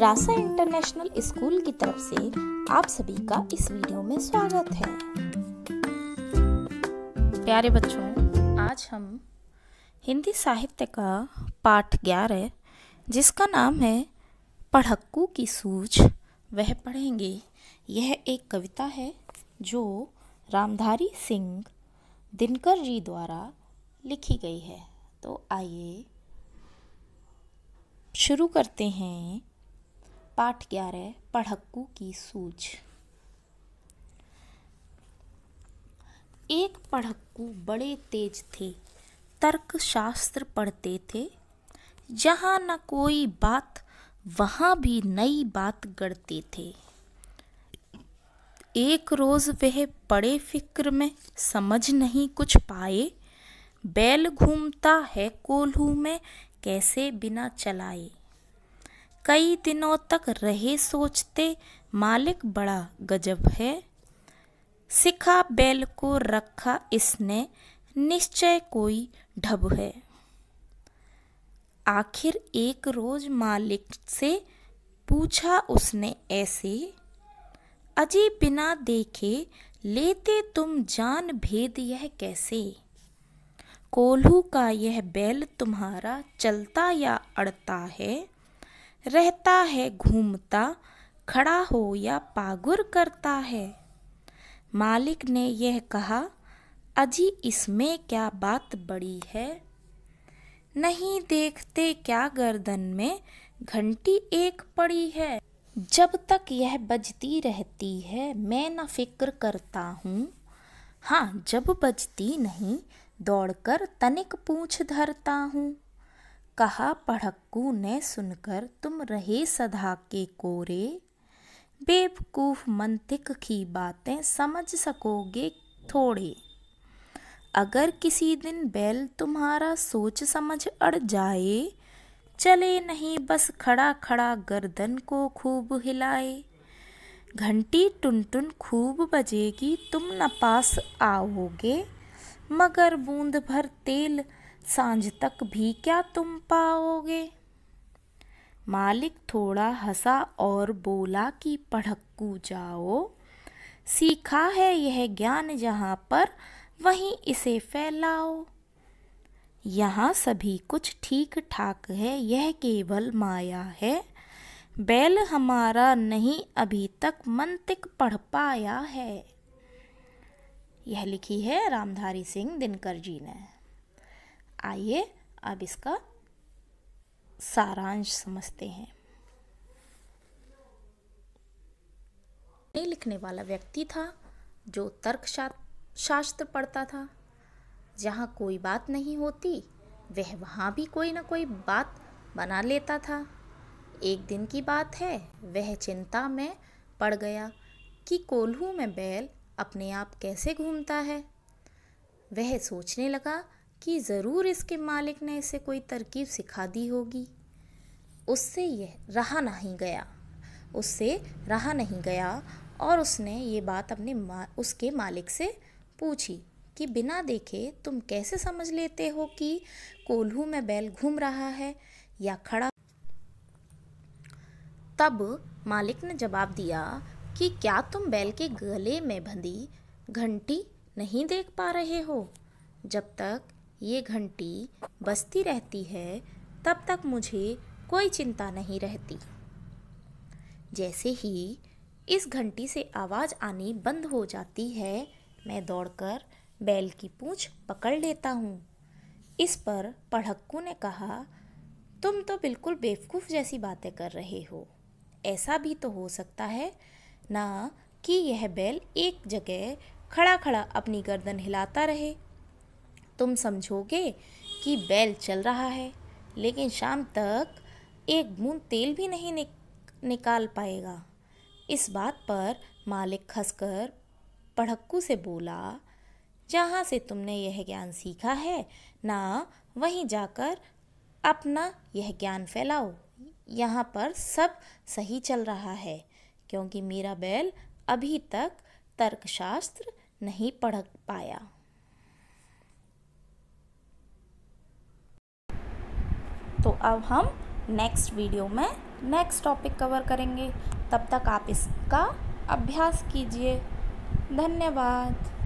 रासा international school की तरफ से आप सभी का इस वीडियो में स्वागत है प्यारे बच्चों आज हम हिंदी साहित्य का पाठ ग्यारह जिसका नाम है पढ़क्कू की सूझ वह पढ़ेंगे यह एक कविता है जो रामधारी सिंह दिनकर जी द्वारा लिखी गई है तो आइए शुरू करते हैं पाठ ग्यारह पढ़क्कू की सूझ एक पढ़क्कू बड़े तेज थे तर्क शास्त्र पढ़ते थे जहाँ न कोई बात वहाँ भी नई बात गढ़ते थे एक रोज़ वह बड़े फिक्र में समझ नहीं कुछ पाए बैल घूमता है कोल्हू में कैसे बिना चलाए कई दिनों तक रहे सोचते मालिक बड़ा गजब है सिखा बैल को रखा इसने निश्चय कोई ढब है आखिर एक रोज मालिक से पूछा उसने ऐसे अजी बिना देखे लेते तुम जान भेद यह कैसे कोल्हू का यह बैल तुम्हारा चलता या अड़ता है रहता है घूमता खड़ा हो या पागुर करता है मालिक ने यह कहा अजी इसमें क्या बात बड़ी है नहीं देखते क्या गर्दन में घंटी एक पड़ी है जब तक यह बजती रहती है मैं न फिक्र करता हूँ हाँ जब बजती नहीं दौड़कर तनिक पूछ धरता हूँ कहा पढ़क्कू ने सुनकर तुम रहे सदा के कोरे बेवकूफ मंतिक की बातें समझ सकोगे थोड़े अगर किसी दिन बैल तुम्हारा सोच समझ अड़ जाए चले नहीं बस खड़ा खड़ा गर्दन को खूब हिलाए घंटी टुन टुन खूब बजेगी तुम न पास आओगे मगर बूंद भर तेल सांझ तक भी क्या तुम पाओगे मालिक थोड़ा हंसा और बोला कि पढ़क्कू जाओ सीखा है यह ज्ञान जहाँ पर वहीं इसे फैलाओ यहाँ सभी कुछ ठीक ठाक है यह केवल माया है बैल हमारा नहीं अभी तक मंतिक पढ़ पाया है यह लिखी है रामधारी सिंह दिनकर जी ने आइए अब इसका सारांश समझते हैं लिखने वाला व्यक्ति था जो तर्क शास्त्र पढ़ता था जहाँ कोई बात नहीं होती वह वहाँ भी कोई ना कोई बात बना लेता था एक दिन की बात है वह चिंता में पड़ गया कि कोल्हू में बैल अपने आप कैसे घूमता है वह सोचने लगा कि ज़रूर इसके मालिक ने इसे कोई तरकीब सिखा दी होगी उससे यह रहा नहीं गया उससे रहा नहीं गया और उसने ये बात अपने मा उसके मालिक से पूछी कि बिना देखे तुम कैसे समझ लेते हो कि कोल्हू में बैल घूम रहा है या खड़ा तब मालिक ने जवाब दिया कि क्या तुम बैल के गले में बंधी घंटी नहीं देख पा रहे हो जब तक ये घंटी बजती रहती है तब तक मुझे कोई चिंता नहीं रहती जैसे ही इस घंटी से आवाज़ आनी बंद हो जाती है मैं दौड़कर बैल की पूंछ पकड़ लेता हूँ इस पर पढ़क्कू ने कहा तुम तो बिल्कुल बेवकूफ़ जैसी बातें कर रहे हो ऐसा भी तो हो सकता है ना कि यह बैल एक जगह खड़ा खड़ा अपनी गर्दन हिलाता रहे तुम समझोगे कि बैल चल रहा है लेकिन शाम तक एक बूंद तेल भी नहीं निक, निकाल पाएगा इस बात पर मालिक खसकर पढ़क्कू से बोला जहाँ से तुमने यह ज्ञान सीखा है ना वहीं जाकर अपना यह ज्ञान फैलाओ यहाँ पर सब सही चल रहा है क्योंकि मेरा बैल अभी तक तर्कशास्त्र नहीं पढ़ पाया तो अब हम नेक्स्ट वीडियो में नेक्स्ट टॉपिक कवर करेंगे तब तक आप इसका अभ्यास कीजिए धन्यवाद